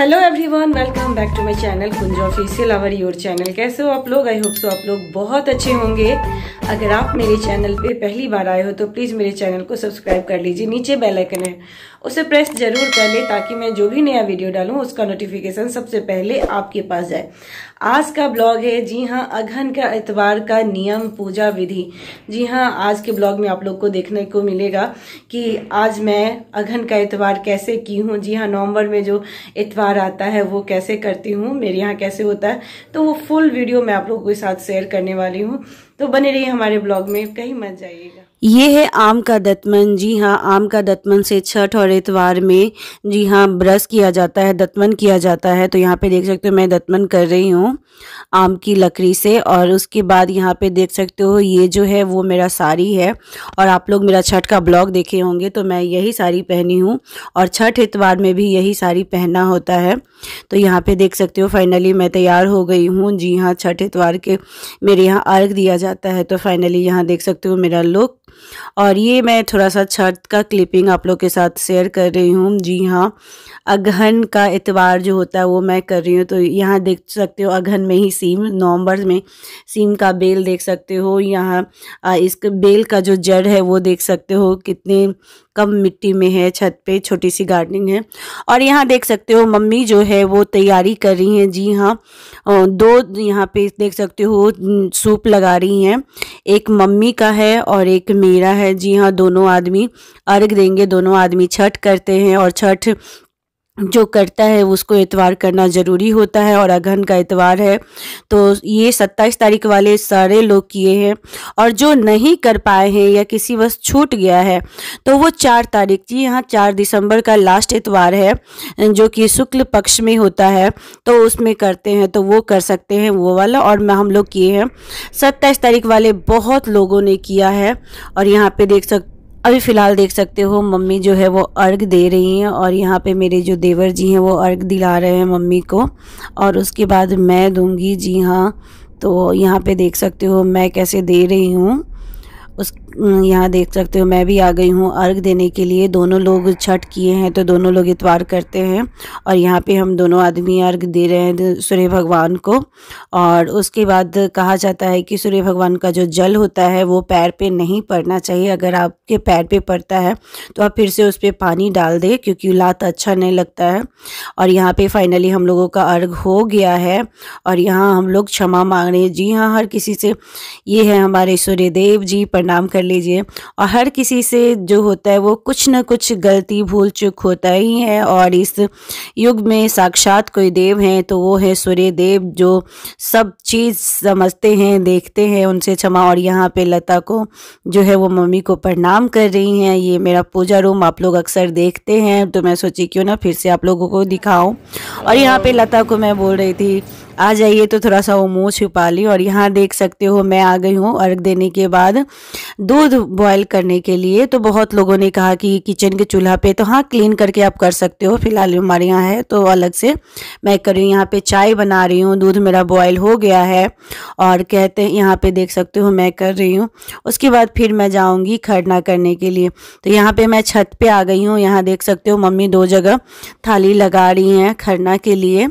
hello everyone welcome back to my channel Kunj official our your channel कैसे हो आप लोग आई होप सो आप लोग बहुत अच्छे होंगे अगर आप मेरे चैनल पे पहली बार आए हो तो प्लीज़ मेरे चैनल को सब्सक्राइब कर लीजिए नीचे बेल आइकन है उसे प्रेस जरूर कर लें ताकि मैं जो भी नया वीडियो डालूँ उसका नोटिफिकेशन सबसे पहले आपके पास जाए आज का ब्लॉग है जी हाँ अघन का इतवार का नियम पूजा विधि जी हाँ आज के ब्लॉग में आप लोग को देखने को मिलेगा कि आज मैं अघन का इतवार कैसे की हूँ जी हाँ नवम्बर में जो इतवार आता है वो कैसे करती हूँ मेरे यहाँ कैसे होता है तो वो फुल वीडियो मैं आप लोगों के साथ शेयर करने वाली हूँ तो बने रहिए हमारे ब्लॉग में कहीं मत जाइएगा ये है आम का दतमन जी हाँ आम का दतमन से छठ और इतवार में जी हाँ ब्रश किया जाता है दतमन किया जाता है तो यहाँ पे देख सकते हो मैं दतमन कर रही हूँ आम की लकड़ी से और उसके बाद यहाँ पे देख सकते हो ये जो है वो मेरा साड़ी है और आप लोग मेरा छठ का ब्लॉग देखे होंगे तो मैं यही साड़ी पहनी हूँ और छठ इतवार में भी यही साड़ी पहनना होता है तो यहाँ पर देख सकते हो फाइनली मैं तैयार हो गई हूँ जी हाँ छठ इतवार के मेरे यहाँ अर्घ दिया जाता है तो फाइनली यहाँ देख सकते हो मेरा लुक और ये मैं थोड़ा सा छत का क्लिपिंग आप लोग के साथ शेयर कर रही हूँ जी हाँ अगहन का इतवार जो होता है वो मैं कर रही हूँ तो यहाँ देख सकते हो अगहन में ही सीम नवंबर में सीम का बेल देख सकते हो यहाँ इसके बेल का जो जड़ है वो देख सकते हो कितने कम मिट्टी में है छत पे छोटी सी गार्डनिंग है और यहाँ देख सकते हो मम्मी जो है वो तैयारी कर रही हैं जी हाँ दो यहाँ पे देख सकते हो सूप लगा रही हैं एक मम्मी का है और एक मेरा है जी हाँ दोनों आदमी अर्घ देंगे दोनों आदमी छठ करते हैं और छठ जो करता है उसको एतवार करना ज़रूरी होता है और अगहन का एतवार है तो ये सत्ताईस तारीख वाले सारे लोग किए हैं और जो नहीं कर पाए हैं या किसी वस छूट गया है तो वो चार तारीख जी यहाँ चार दिसंबर का लास्ट एतवार है जो कि शुक्ल पक्ष में होता है तो उसमें करते हैं तो वो कर सकते हैं वो वाला और हम लोग किए हैं सत्ताईस तारीख वाले बहुत लोगों ने किया है और यहाँ पर देख सकते अभी फ़िलहाल देख सकते हो मम्मी जो है वो अर्घ दे रही हैं और यहाँ पे मेरे जो देवर जी हैं वो अर्घ दिला रहे हैं मम्मी को और उसके बाद मैं दूंगी जी हाँ तो यहाँ पे देख सकते हो मैं कैसे दे रही हूँ उस यहाँ देख सकते हो मैं भी आ गई हूँ अर्घ देने के लिए दोनों लोग छठ किए हैं तो दोनों लोग इतवार करते हैं और यहाँ पे हम दोनों आदमी अर्घ दे रहे हैं सूर्य भगवान को और उसके बाद कहा जाता है कि सूर्य भगवान का जो जल होता है वो पैर पे नहीं पड़ना चाहिए अगर आपके पैर पे पड़ता है तो आप फिर से उस पर पानी डाल दें क्योंकि लात अच्छा नहीं लगता है और यहाँ पर फाइनली हम लोगों का अर्घ हो गया है और यहाँ हम लोग क्षमा मांग रहे हैं जी हाँ हर किसी से ये है हमारे सूर्यदेव जी प्रणाम नाम कर लीजिए और हर किसी से जो होता है वो कुछ ना कुछ गलती भूल चुक होता ही है और इस युग में साक्षात कोई देव हैं तो वो है सूर्य देव जो सब चीज़ समझते हैं देखते हैं उनसे क्षमा और यहाँ पे लता को जो है वो मम्मी को प्रणाम कर रही हैं ये मेरा पूजा रूम आप लोग अक्सर देखते हैं तो मैं सोची क्यों ना फिर से आप लोगों को दिखाऊं और यहाँ पे लता को मैं बोल रही थी आ जाइए तो थोड़ा सा वो मुँह छुपा ली और यहाँ देख सकते हो मैं आ गई हूँ अर्घ देने के बाद दूध बॉयल करने के लिए तो बहुत लोगों ने कहा कि किचन के चूल्हा पे तो हाँ क्लीन करके आप कर सकते हो फिलहाल हमारे यहाँ है तो अलग से मैं कर रही हूँ यहाँ पे चाय बना रही हूँ दूध मेरा बॉयल हो गया है और कहते हैं यहाँ पे देख सकते हो मैं कर रही हूँ उसके बाद फिर मैं जाऊँगी खरना करने के लिए तो यहाँ पर मैं छत पर आ गई हूँ यहाँ देख सकते हो मम्मी दो जगह थाली लगा रही हैं खरना के लिए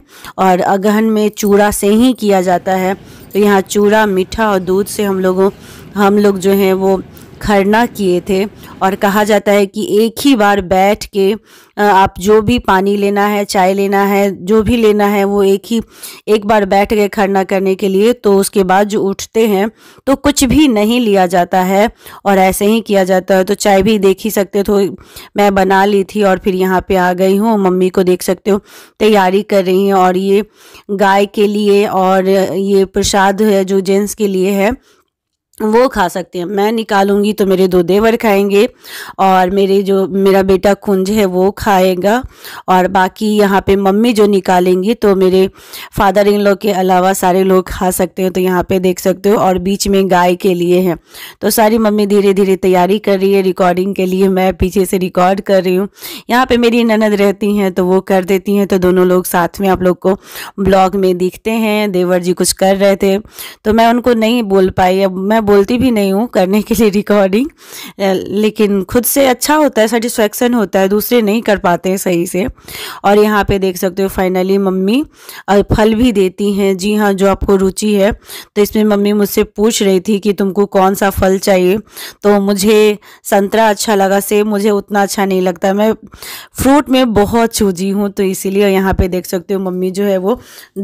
और अगहन में चूड़ा चूड़ा से ही किया जाता है तो यहाँ चूड़ा मीठा और दूध से हम लोगों हम लोग जो हैं वो खरना किए थे और कहा जाता है कि एक ही बार बैठ के आप जो भी पानी लेना है चाय लेना है जो भी लेना है वो एक ही एक बार बैठ गए खरना करने के लिए तो उसके बाद जो उठते हैं तो कुछ भी नहीं लिया जाता है और ऐसे ही किया जाता है तो चाय भी देख ही सकते तो मैं बना ली थी और फिर यहाँ पे आ गई हूँ मम्मी को देख सकते हो तैयारी कर रही हैं और ये गाय के लिए और ये प्रसाद है जो जेंट्स के लिए है वो खा सकते हैं मैं निकालूंगी तो मेरे दो देवर खाएंगे और मेरे जो मेरा बेटा कुंज है वो खाएगा और बाकी यहाँ पे मम्मी जो निकालेंगी तो मेरे फादर इन लोग के अलावा सारे लोग खा सकते हैं तो यहाँ पे देख सकते हो और बीच में गाय के लिए है तो सारी मम्मी धीरे धीरे तैयारी कर रही है रिकॉर्डिंग के लिए मैं पीछे से रिकॉर्ड कर रही हूँ यहाँ पर मेरी ननद रहती हैं तो वो कर देती हैं तो दोनों लोग साथ में आप लोग को ब्लॉग में दिखते हैं देवर जी कुछ कर रहे थे तो मैं उनको नहीं बोल पाई अब मैं बोलती भी नहीं हूँ करने के लिए रिकॉर्डिंग लेकिन खुद से अच्छा होता है सेटिस्फेक्शन होता है दूसरे नहीं कर पाते हैं सही से और यहाँ पे देख सकते हो फाइनली मम्मी फल भी देती हैं जी हाँ जो आपको रुचि है तो इसमें मम्मी मुझसे पूछ रही थी कि तुमको कौन सा फल चाहिए तो मुझे संतरा अच्छा लगा सेब मुझे उतना अच्छा नहीं लगता मैं फ्रूट में बहुत छूझी हूँ तो इसीलिए यहाँ पे देख सकते हो मम्मी जो है वो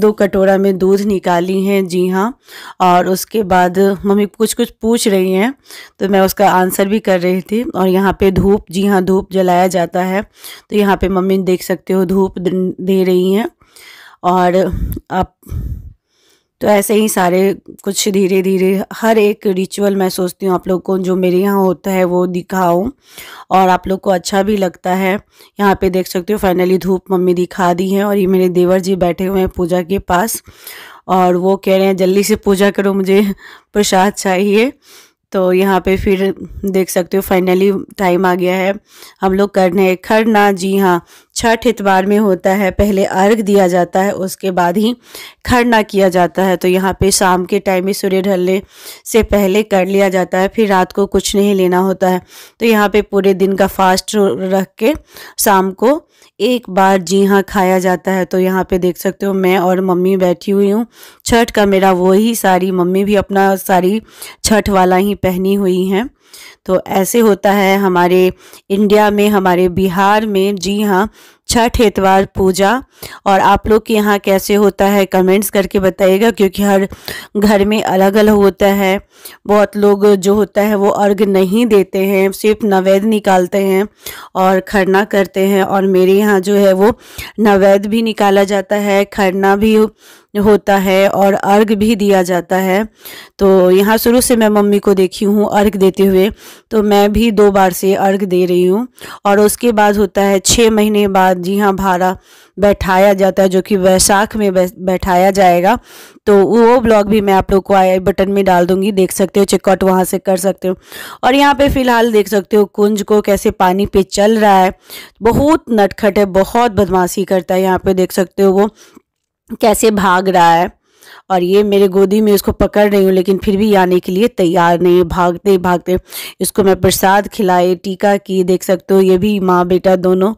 दो कटोरा में दूध निकाली हैं जी हाँ और उसके बाद मम्मी कुछ कुछ पूछ रही हैं तो मैं उसका आंसर भी कर रही थी और यहाँ पे धूप जी हाँ धूप जलाया जाता है तो यहाँ पे मम्मी देख सकते हो धूप दे रही हैं और आप तो ऐसे ही सारे कुछ धीरे धीरे हर एक रिचुअल मैं सोचती हूँ आप लोग को जो मेरे यहाँ होता है वो दिखाऊँ और आप लोग को अच्छा भी लगता है यहाँ पे देख सकते हो फाइनली धूप मम्मी दिखा दी है और ये मेरे देवर जी बैठे हुए हैं पूजा के पास और वो कह रहे हैं जल्दी से पूजा करो मुझे प्रसाद चाहिए तो यहाँ पे फिर देख सकते हो फाइनली टाइम आ गया है हम लोग करने खरना जी हाँ छठ इतवार में होता है पहले अर्घ दिया जाता है उसके बाद ही खरना किया जाता है तो यहाँ पे शाम के टाइम में सूर्य ढलने से पहले कर लिया जाता है फिर रात को कुछ नहीं लेना होता है तो यहाँ पे पूरे दिन का फास्ट रख के शाम को एक बार जी हाँ खाया जाता है तो यहाँ पे देख सकते हो मैं और मम्मी बैठी हुई हूँ छठ का मेरा वही साड़ी मम्मी भी अपना साड़ी छठ वाला ही पहनी हुई है तो ऐसे होता है हमारे इंडिया में हमारे बिहार में जी हाँ छठ एतवार पूजा और आप लोग के यहाँ कैसे होता है कमेंट्स करके बताइएगा क्योंकि हर घर में अलग अलग होता है बहुत लोग जो होता है वो अर्घ नहीं देते हैं सिर्फ नवैद निकालते हैं और खरना करते हैं और मेरे यहाँ जो है वो नवैद भी निकाला जाता है खरना भी होता है और अर्घ भी दिया जाता है तो यहाँ शुरू से मैं मम्मी को देखी हूँ अर्घ देते हुए तो मैं भी दो बार से अर्घ दे रही हूँ और उसके बाद होता है छः महीने बाद साथ जी हाँ भाड़ा बैठाया जाता है जो कि वैशाख में बैठाया जाएगा तो वो ब्लॉग भी मैं आप लोग को आई बटन में डाल दूंगी देख सकते हो चेकआउट वहाँ से कर सकते हो और यहाँ पे फ़िलहाल देख सकते हो कुंज को कैसे पानी पे चल रहा है बहुत नटखट है बहुत बदमाशी करता है यहाँ पे देख सकते हो वो कैसे भाग रहा है और ये मेरे गोदी में इसको पकड़ रही हूँ लेकिन फिर भी आने के लिए तैयार नहीं है भागते भागते इसको मैं प्रसाद खिलाए टीका की देख सकते हो ये भी माँ बेटा दोनों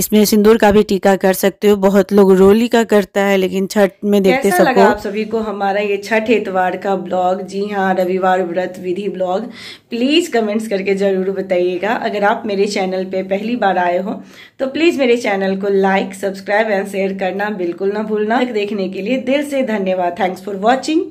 इसमें सिंदूर का भी टीका कर सकते हो बहुत लोग रोली का करता है लेकिन छठ में देखते कैसा लगा आप सभी को हमारा ये छठ इतवार का ब्लॉग जी हाँ रविवार व्रत विधि ब्लॉग प्लीज कमेंट्स करके जरूर बताइएगा अगर आप मेरे चैनल पे पहली बार आए हो तो प्लीज मेरे चैनल को लाइक सब्सक्राइब एंड शेयर करना बिल्कुल ना भूलना देखने के लिए दिल से धन्यवाद थैंक्स फॉर वॉचिंग